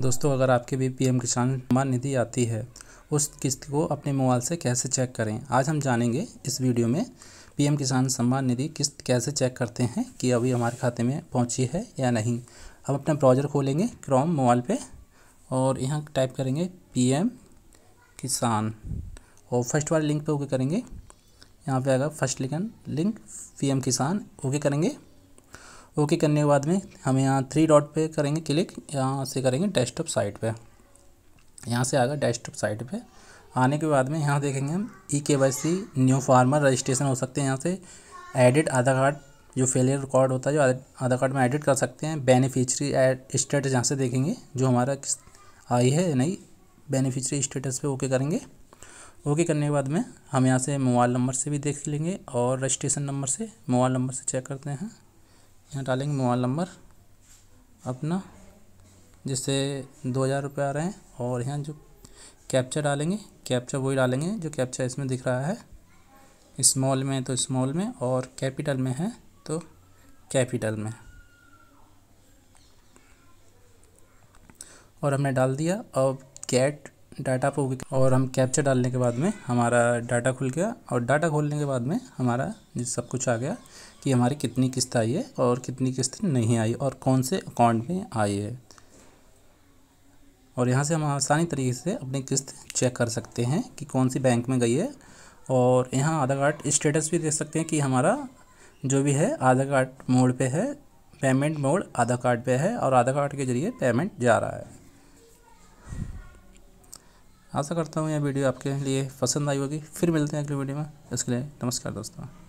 दोस्तों अगर आपके भी पीएम किसान सम्मान निधि आती है उस किस्त को अपने मोबाइल से कैसे चेक करें आज हम जानेंगे इस वीडियो में पीएम किसान सम्मान निधि किस्त कैसे चेक करते हैं कि अभी हमारे खाते में पहुंची है या नहीं हम अपना ब्राउज़र खोलेंगे क्रोम मोबाइल पे और यहाँ टाइप करेंगे पीएम किसान और फर्स्ट वाले लिंक पे ओके करेंगे यहाँ पे आएगा first link link P Kisan okay करेंगे ओके करने के बाद में हम यहाँ थ्री डॉट पे करेंगे क्लिक यहाँ से करेंगे डेस्कटॉप साइट पे यहाँ से आएगा डेस्कटॉप साइट पे आने के बाद में यहाँ देखेंगे हम E K Y C new farmer registration हो सकते हैं यहाँ से एडिट आधार कार्ड जो फेलियर रिकॉर्ड होता है जो आधार कार्ड में एडिट कर सकते हैं बेनिफिशरी स्टेटस यहाँ से देखेंगे जो हमारा आई है नहीं बेनिफिशरी स्टेटस पे ओके करेंगे ओके करने के बाद में हम यहाँ से मोबाइल नंबर से भी देख लेंगे और रजिस्ट्रेशन नंबर से मोबाइल नंबर से चेक करते हैं यहाँ डालेंगे मोबाइल नंबर अपना जिससे दो हज़ार रुपये आ रहे हैं और यहाँ जो कैप्चा डालेंगे कैप्चा वही डालेंगे जो कैप्चा इसमें दिख रहा है स्मॉल में तो स्मॉल में और कैपिटल में है तो कैपिटल तो में और हमने डाल दिया अब कैट डाटा पर होगी और हम कैप्चर डालने के बाद में हमारा डाटा खुल गया और डाटा खोलने के बाद में हमारा सब कुछ आ गया कि हमारी कितनी किस्त आई है और कितनी किस्त नहीं आई और कौन से अकाउंट में आई है और यहाँ से हम आसानी तरीके से अपनी किस्त चेक कर सकते हैं कि कौन सी बैंक में गई है और यहाँ आधार कार्ड स्टेटस भी देख सकते हैं कि हमारा जो भी है आधार कार्ड मोड पे है पेमेंट मोड आधार कार्ड पे है और आधार कार्ड के जरिए पेमेंट जा रहा है आशा करता हूँ यह वीडियो आपके लिए पसंद आई होगी फिर मिलते हैं अगली वीडियो में इसके लिए नमस्कार दोस्तों